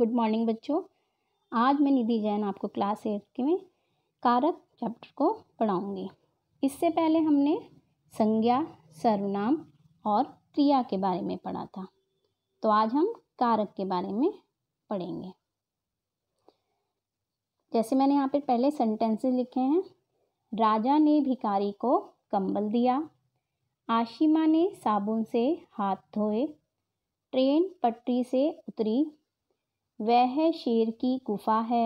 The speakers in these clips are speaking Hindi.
गुड मॉर्निंग बच्चों आज मैं निधि जैन आपको क्लास एट के में कारक चैप्टर को पढ़ाऊंगी इससे पहले हमने संज्ञा सर्वनाम और क्रिया के बारे में पढ़ा था तो आज हम कारक के बारे में पढ़ेंगे जैसे मैंने यहाँ पर पहले सेंटेंसेस लिखे हैं राजा ने भिकारी को कंबल दिया आशिमा ने साबुन से हाथ धोए ट्रेन पटरी से उतरी वह शेर की गुफा है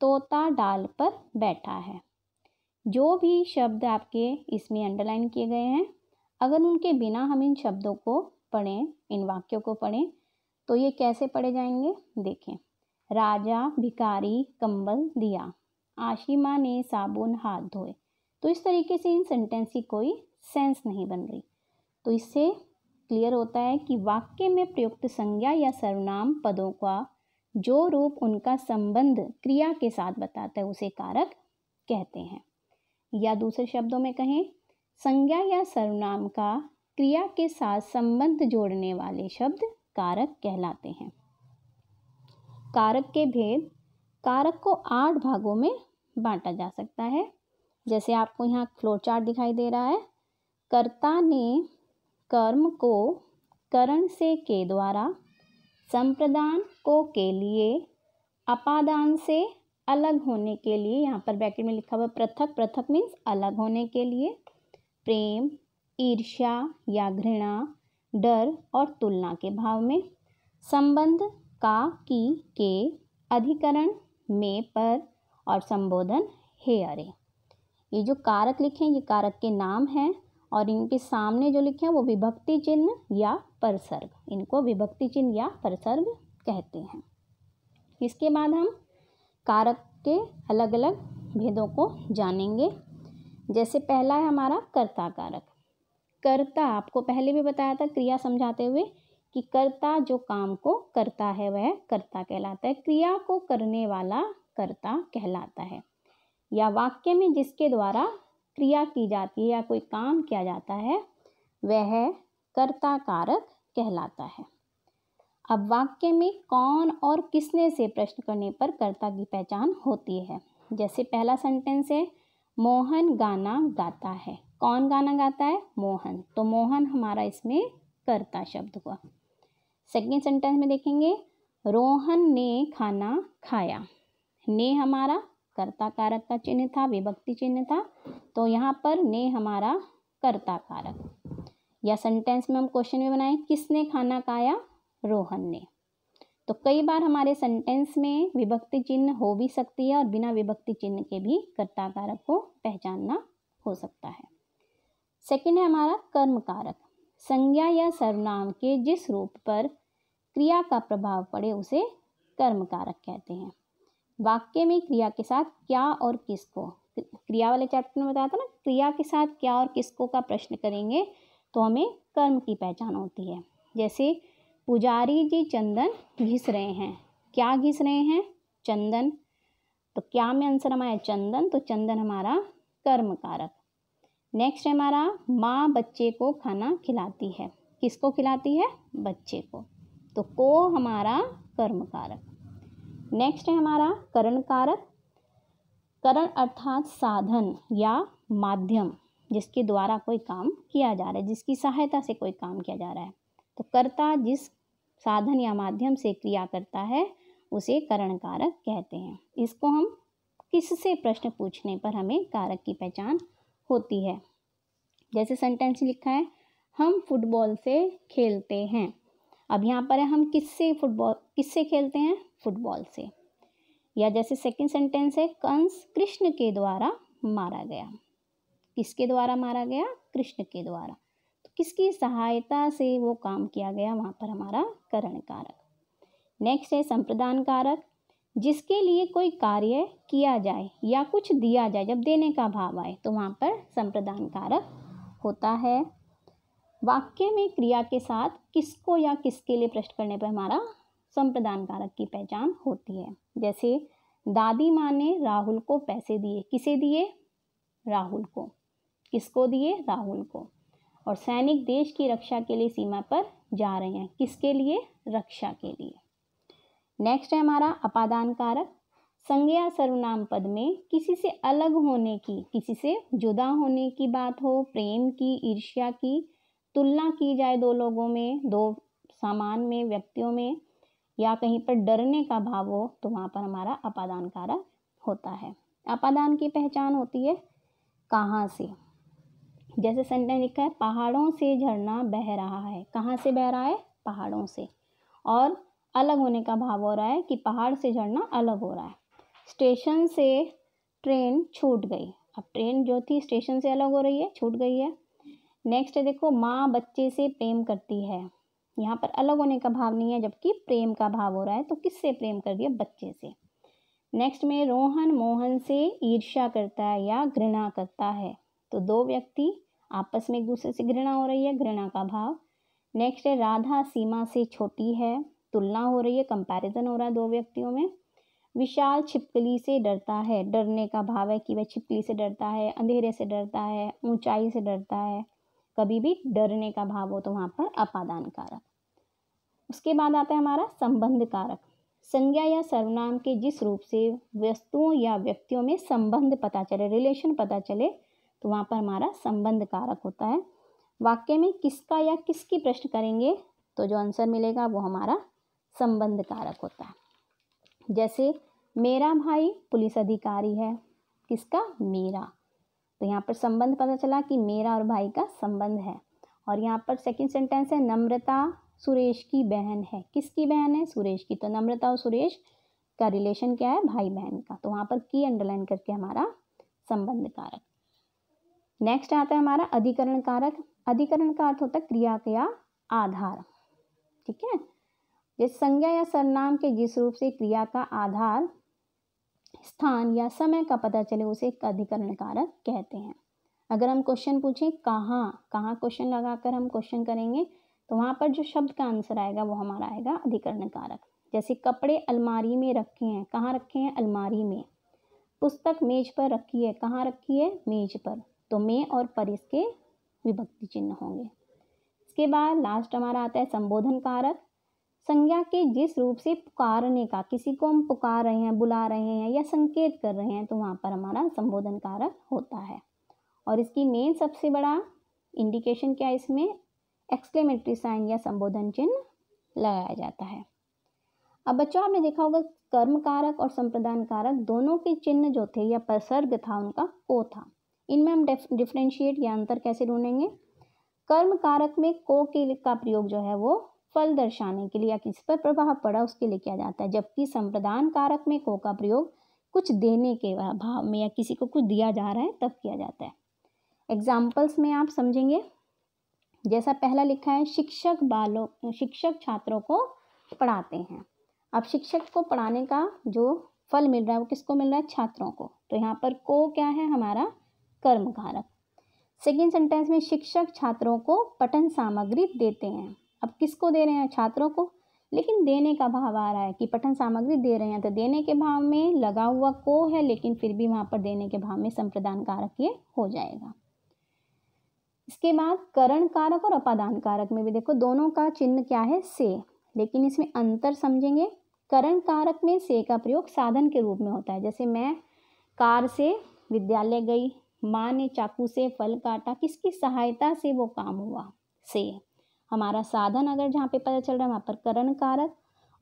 तोता डाल पर बैठा है जो भी शब्द आपके इसमें अंडरलाइन किए गए हैं अगर उनके बिना हम इन शब्दों को पढ़ें इन वाक्यों को पढ़ें तो ये कैसे पढ़े जाएंगे देखें राजा भिकारी कंबल दिया आशिमा ने साबुन हाथ धोए तो इस तरीके से इन सेंटेंस की कोई सेंस नहीं बन रही तो इससे क्लियर होता है कि वाक्य में प्रयुक्त संज्ञा या सर्वनाम पदों का जो रूप उनका संबंध क्रिया के साथ बताता है उसे कारक कहते हैं या दूसरे शब्दों में कहें संज्ञा या सर्वनाम का क्रिया के साथ संबंध जोड़ने वाले शब्द कारक कहलाते हैं कारक के भेद कारक को आठ भागों में बांटा जा सकता है जैसे आपको यहाँ फ्लोचार्ट दिखाई दे रहा है कर्ता ने कर्म को करण से के द्वारा संप्रदान को के लिए अपादान से अलग होने के लिए यहाँ पर बैकेट में लिखा हुआ पृथक पृथक मीन्स अलग होने के लिए प्रेम ईर्ष्या या घृणा डर और तुलना के भाव में संबंध का की के अधिकरण में पर और संबोधन हे अरे ये जो कारक लिखे हैं ये कारक के नाम हैं और इनके सामने जो लिखे हैं वो विभक्ति चिन्ह या परसर्ग इनको विभक्ति चिन्ह या परसर्ग कहते हैं इसके बाद हम कारक के अलग अलग भेदों को जानेंगे जैसे पहला है हमारा कर्ता कारक कर्ता आपको पहले भी बताया था क्रिया समझाते हुए कि कर्ता जो काम को करता है वह कर्ता कहलाता है क्रिया को करने वाला कर्ता कहलाता है या वाक्य में जिसके द्वारा क्रिया की जाती है या कोई काम किया जाता है वह कर्ता कारक कहलाता है अब वाक्य में कौन और किसने से प्रश्न करने पर कर्ता की पहचान होती है जैसे पहला सेंटेंस है मोहन गाना गाता है कौन गाना गाता है मोहन तो मोहन हमारा इसमें कर्ता शब्द हुआ सेकेंड सेंटेंस में देखेंगे रोहन ने खाना खाया ने हमारा कर्ता कारक का चिन्ह था विभक्ति चिन्ह था तो यहाँ पर ने हमारा कर्ता कारक या सेंटेंस में हम क्वेश्चन भी बनाए किसने खाना खाया रोहन ने तो कई बार हमारे सेंटेंस में विभक्ति चिन्ह हो भी सकती है और बिना विभक्ति चिन्ह के भी कर्ता कारक को पहचानना हो सकता है सेकेंड है हमारा कर्म कारक संज्ञा या सर्वनाम के जिस रूप पर क्रिया का प्रभाव पड़े उसे कर्म कारक कहते हैं वाक्य में क्रिया के साथ क्या और किसको क्रिया वाले चैप्टर में बताया था ना क्रिया के साथ क्या और किसको का प्रश्न करेंगे तो हमें कर्म की पहचान होती है जैसे पुजारी जी चंदन घिस रहे हैं क्या घिस रहे हैं चंदन तो क्या में आंसर हमारा चंदन तो चंदन हमारा कर्म कारक नेक्स्ट है हमारा माँ बच्चे को खाना खिलाती है किसको खिलाती है बच्चे को तो को हमारा कर्म कारक नेक्स्ट है हमारा करण कारक करण अर्थात साधन या माध्यम जिसके द्वारा कोई काम किया जा रहा है जिसकी सहायता से कोई काम किया जा रहा है तो कर्ता जिस साधन या माध्यम से क्रिया करता है उसे करण कारक कहते हैं इसको हम किससे प्रश्न पूछने पर हमें कारक की पहचान होती है जैसे सेंटेंस लिखा है हम फुटबॉल से खेलते हैं अब यहाँ पर है हम किससे फुटबॉल किससे खेलते हैं फुटबॉल से या जैसे सेकंड सेंटेंस है कंस कृष्ण के द्वारा मारा गया किसके द्वारा मारा गया कृष्ण के द्वारा तो किसकी सहायता से वो काम किया गया वहाँ पर हमारा करण कारक नेक्स्ट है संप्रदान कारक जिसके लिए कोई कार्य किया जाए या कुछ दिया जाए जब देने का भाव आए तो वहाँ पर संप्रदान कारक होता है वाक्य में क्रिया के साथ किसको या किसके लिए प्रश्न करने पर हमारा संप्रदान कारक की पहचान होती है जैसे दादी माँ ने राहुल को पैसे दिए किसे दिए राहुल को किसको दिए राहुल को और सैनिक देश की रक्षा के लिए सीमा पर जा रहे हैं किसके लिए रक्षा के लिए नेक्स्ट है हमारा अपादान कारक संज्ञा सर्वनाम पद में किसी से अलग होने की किसी से जुदा होने की बात हो प्रेम की ईर्ष्या की तुलना की जाए दो लोगों में दो सामान में व्यक्तियों में या कहीं पर डरने का भाव हो तो वहाँ पर हमारा अपादान कारक होता है अपादान की पहचान होती है कहाँ से जैसे सेंटेंस लिखा है पहाड़ों से झरना बह रहा है कहाँ से बह रहा है पहाड़ों से और अलग होने का भाव हो रहा है कि पहाड़ से झरना अलग हो रहा है स्टेशन से ट्रेन छूट गई अब ट्रेन जो थी स्टेशन से अलग हो रही है छूट गई है नेक्स्ट देखो माँ बच्चे से प्रेम करती है यहाँ पर अलग होने का भाव नहीं है जबकि प्रेम का भाव हो रहा है तो किससे प्रेम कर दिया बच्चे से नेक्स्ट में रोहन मोहन से ईर्ष्या करता है या घृणा करता है तो दो व्यक्ति आपस में एक दूसरे से घृणा हो रही है घृणा का भाव नेक्स्ट है राधा सीमा से छोटी है तुलना हो रही है कंपैरिजन हो रहा है दो व्यक्तियों में विशाल छिपकली से डरता है डरने का भाव है कि वह छिपकली से डरता है अंधेरे से डरता है ऊंचाई से डरता है कभी भी डरने का भाव हो तो वहाँ पर अपादान कारक उसके बाद आता है हमारा संबंध कारक संज्ञा या सर्वनाम के जिस रूप से वस्तुओं या व्यक्तियों में संबंध पता चले रिलेशन पता चले तो वहाँ पर हमारा संबंध कारक होता है वाक्य में किसका या किसकी प्रश्न करेंगे तो जो आंसर मिलेगा वो हमारा संबंध कारक होता है जैसे मेरा भाई पुलिस अधिकारी है किसका मेरा तो यहाँ पर संबंध पता चला कि मेरा और भाई का संबंध है और यहाँ पर सेकंड सेंटेंस है नम्रता सुरेश की बहन है किसकी बहन है सुरेश की तो नम्रता और सुरेश का रिलेशन क्या है भाई बहन का तो वहाँ पर की अंडरलाइन करके हमारा संबंध कारक नेक्स्ट आता है हमारा अधिकरण कारक अधिकरण का अर्थ होता है क्रिया का आधार ठीक है जिस संज्ञा या सरनाम के जिस रूप से क्रिया का आधार स्थान या समय का पता चले उसे अधिकरण कारक कहते हैं अगर हम क्वेश्चन पूछें कहाँ कहाँ क्वेश्चन लगाकर हम क्वेश्चन करेंगे तो वहाँ पर जो शब्द का आंसर आएगा वो हमारा आएगा अधिकरण कारक जैसे कपड़े अलमारी में रखे हैं कहाँ रखे हैं अलमारी में पुस्तक मेज पर रखी है कहाँ रखी है मेज पर तो में और पर इसके विभक्ति चिन्ह होंगे इसके बाद लास्ट हमारा आता है संबोधन कारक संज्ञा के जिस रूप से पुकारने का किसी को हम पुकार रहे हैं बुला रहे हैं या संकेत कर रहे हैं तो वहाँ पर हमारा संबोधन कारक होता है और इसकी मेन सबसे बड़ा इंडिकेशन क्या है इसमें एक्सक्लेमेटरी साइन या संबोधन चिन्ह लगाया जाता है अब बच्चों आपने देखा होगा कर्म कारक और संप्रदान कारक दोनों के चिन्ह जो थे या प्रसर्ग था उनका को था इनमें हम डिफ्रेंशिएट या अंतर कैसे ढूंढेंगे कर्म कारक में को के का प्रयोग जो है वो फल दर्शाने के लिए या किस पर प्रभाव पड़ा उसके लिए किया जाता है जबकि संप्रदान कारक में को का प्रयोग कुछ देने के भाव में या किसी को कुछ दिया जा रहा है तब किया जाता है एग्जाम्पल्स में आप समझेंगे जैसा पहला लिखा है शिक्षक बालों शिक्षक छात्रों को पढ़ाते हैं अब शिक्षक को पढ़ाने का जो फल मिल रहा है वो किसको मिल रहा है छात्रों को तो यहाँ पर को क्या है हमारा कर्म कारक सेकेंड सेंटेंस में शिक्षक छात्रों को पठन सामग्री देते हैं अब किसको दे रहे हैं छात्रों को लेकिन देने का भाव आ रहा है कि पठन सामग्री दे रहे हैं तो देने के भाव में लगा हुआ को है लेकिन फिर भी वहाँ पर देने के भाव में संप्रदान कारक ये हो जाएगा इसके बाद करण कारक और अपादान कारक में भी देखो दोनों का चिन्ह क्या है से लेकिन इसमें अंतर समझेंगे करण कारक में से का प्रयोग साधन के रूप में होता है जैसे मैं कार से विद्यालय गई माँ ने चाकू से फल काटा किसकी सहायता से वो काम हुआ से हमारा साधन अगर जहाँ पे पता चल रहा है वहाँ पर करण कारक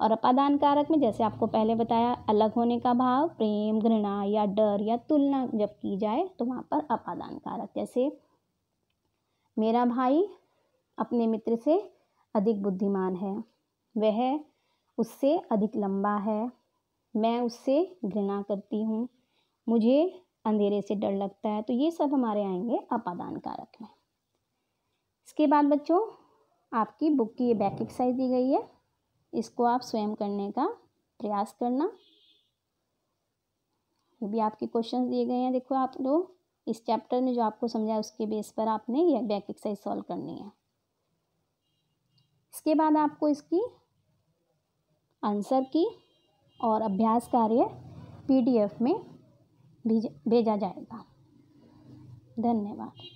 और अपादान कारक में जैसे आपको पहले बताया अलग होने का भाव प्रेम घृणा या डर या तुलना जब की जाए तो वहाँ पर अपादान कारक जैसे मेरा भाई अपने मित्र से अधिक बुद्धिमान है वह उससे अधिक लंबा है मैं उससे घृणा करती हूँ मुझे अंधेरे से डर लगता है तो ये सब हमारे आएंगे अपादान कारक में इसके बाद बच्चों आपकी बुक की ये बैक एक्साइज दी गई है इसको आप स्वयं करने का प्रयास करना ये भी आपके क्वेश्चन दिए गए हैं देखो आप लोग इस चैप्टर में जो आपको समझाया उसके बेस पर आपने यह बैक एक्सरसाइज सॉल्व करनी है इसके बाद आपको इसकी आंसर की और अभ्यास कार्य पीडीएफ में भेजा जाएगा धन्यवाद